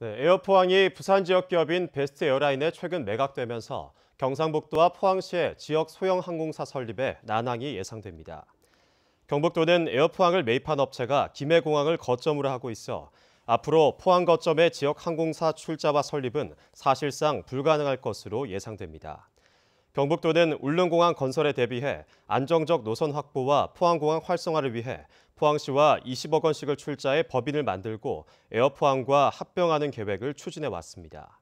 네, 에어포항이 부산 지역 기업인 베스트 에어라인에 최근 매각되면서 경상북도와 포항시의 지역 소형 항공사 설립에 난항이 예상됩니다. 경북도는 에어포항을 매입한 업체가 김해공항을 거점으로 하고 있어 앞으로 포항 거점의 지역 항공사 출자와 설립은 사실상 불가능할 것으로 예상됩니다. 경북도는 울릉공항 건설에 대비해 안정적 노선 확보와 포항공항 활성화를 위해 포항시와 20억 원씩을 출자해 법인을 만들고 에어포항과 합병하는 계획을 추진해 왔습니다.